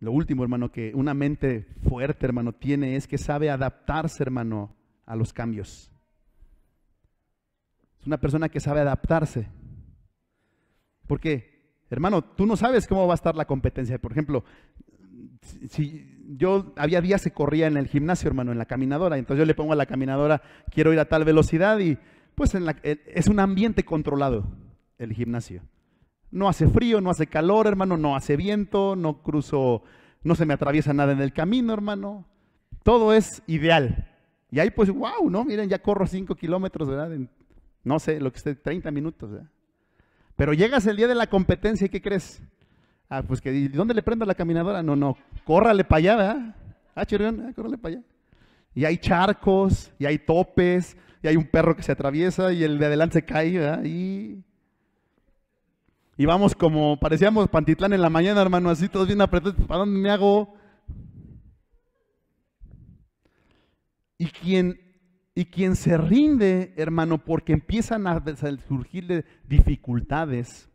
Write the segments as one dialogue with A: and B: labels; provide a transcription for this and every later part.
A: Lo último, hermano, que una mente fuerte, hermano, tiene es que sabe adaptarse, hermano, a los cambios. Es una persona que sabe adaptarse. Porque, hermano, tú no sabes cómo va a estar la competencia. Por ejemplo, si yo había días que corría en el gimnasio, hermano, en la caminadora, entonces yo le pongo a la caminadora, quiero ir a tal velocidad y pues en la, e, es un ambiente controlado el gimnasio. No hace frío, no hace calor, hermano, no hace viento, no cruzo, no se me atraviesa nada en el camino, hermano. Todo es ideal. Y ahí pues, wow, ¿no? Miren, ya corro cinco kilómetros, ¿verdad? no sé, lo que esté, 30 minutos, ¿verdad? Pero llegas el día de la competencia y ¿qué crees? Ah, pues que, ¿dónde le prendo la caminadora? No, no, córrale para allá, ¿verdad? Ah, chirrión, ah, córrale para allá. Y hay charcos, y hay topes, y hay un perro que se atraviesa y el de adelante se cae, ¿verdad? Y y vamos como, parecíamos Pantitlán en la mañana, hermano, así todos bien apretados, ¿para dónde me hago? Y quien, quien se rinde, hermano, porque empiezan a surgirle dificultades,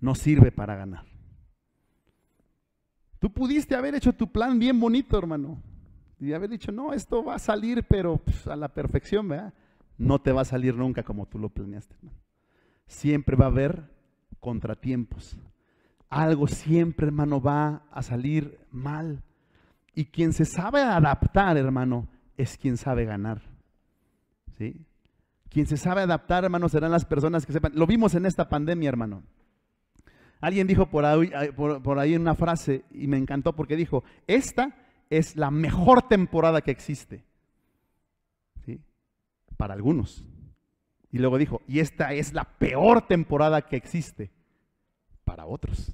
A: no sirve para ganar. Tú pudiste haber hecho tu plan bien bonito, hermano, y haber dicho, no, esto va a salir, pero pues, a la perfección, ¿verdad? No te va a salir nunca como tú lo planeaste, hermano. Siempre va a haber contratiempos. Algo siempre, hermano, va a salir mal. Y quien se sabe adaptar, hermano, es quien sabe ganar. ¿Sí? Quien se sabe adaptar, hermano, serán las personas que sepan. Lo vimos en esta pandemia, hermano. Alguien dijo por ahí, por ahí una frase y me encantó porque dijo, esta es la mejor temporada que existe. ¿Sí? Para algunos. Y luego dijo, y esta es la peor temporada que existe para otros.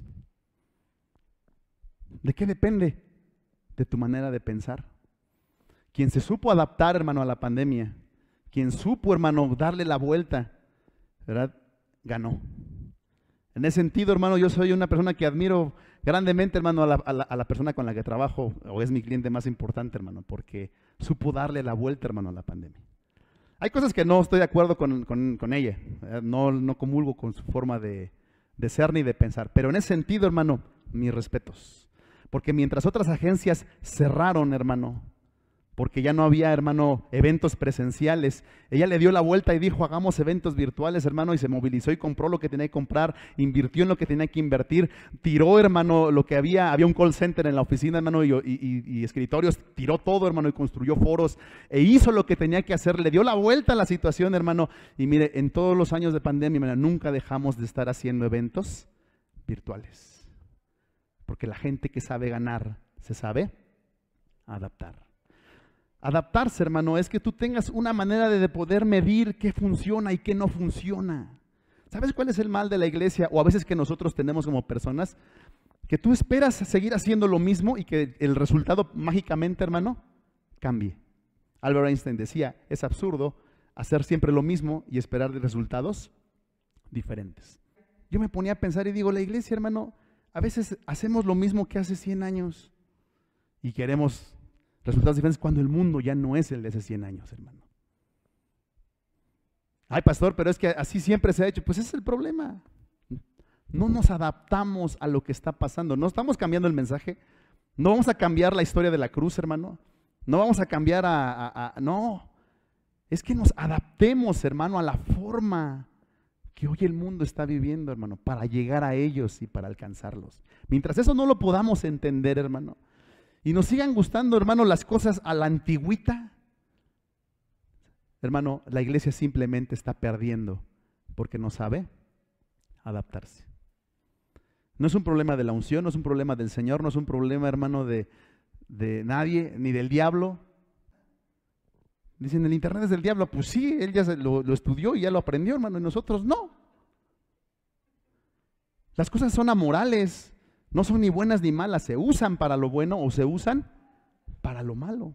A: ¿De qué depende? De tu manera de pensar. Quien se supo adaptar, hermano, a la pandemia, quien supo, hermano, darle la vuelta, ¿verdad? Ganó. En ese sentido, hermano, yo soy una persona que admiro grandemente, hermano, a la, persona con la que trabajo, o es mi cliente más importante, hermano, porque supo darle la vuelta, hermano, a la pandemia. Hay cosas que no estoy de acuerdo con, ella. Eh, no, no comulgo con su forma de, de ser ni de pensar. Pero en ese sentido, hermano, mis respetos. Porque mientras otras agencias cerraron, hermano, porque ya no había, hermano, eventos presenciales. Ella le dio la vuelta y dijo, hagamos eventos virtuales, hermano, y se movilizó y compró lo que tenía que comprar, invirtió en lo que tenía que invertir, tiró, hermano, lo que había, había un call center en la oficina, hermano, y, escritorios, tiró todo, hermano, y construyó foros, e hizo lo que tenía que hacer, le dio la vuelta a la situación, hermano, y mire, en todos los años de pandemia, hermano, nunca dejamos de estar haciendo eventos virtuales, porque la gente que sabe ganar, se sabe adaptar. Adaptarse, hermano, es que tú tengas una manera de poder medir qué funciona y qué no funciona. ¿Sabes cuál es el mal de la iglesia o a veces que nosotros tenemos como personas? Que tú esperas seguir haciendo lo mismo y que el resultado mágicamente, hermano, cambie. Albert Einstein decía, es absurdo hacer siempre lo mismo y esperar resultados diferentes. Yo me ponía a pensar y digo, la iglesia, hermano, a veces hacemos lo mismo que hace 100 años y queremos resultados diferentes cuando el mundo ya no es el de hace 100 años, hermano. Ay, pastor, pero es que así siempre se ha hecho. Pues ese es el problema. No nos adaptamos a lo que está pasando. No estamos cambiando el mensaje. No vamos a cambiar la historia de la cruz, hermano. No vamos a cambiar a... a no. Es que nos adaptemos, hermano, a la forma que hoy el mundo está viviendo, hermano, para llegar a ellos y para alcanzarlos. Mientras eso no lo podamos entender, hermano, y nos sigan gustando, hermano, las cosas a la antigüita, hermano, la iglesia simplemente está perdiendo porque no sabe adaptarse. No es un problema de la unción, no es un problema del Señor, no es un problema, hermano, de, de nadie, ni del diablo. Dicen, el Internet es del diablo. Pues sí, él ya lo, lo estudió y ya lo aprendió, hermano, y nosotros no. Las cosas son amorales, no son ni buenas ni malas, se usan para lo bueno o se usan para lo malo.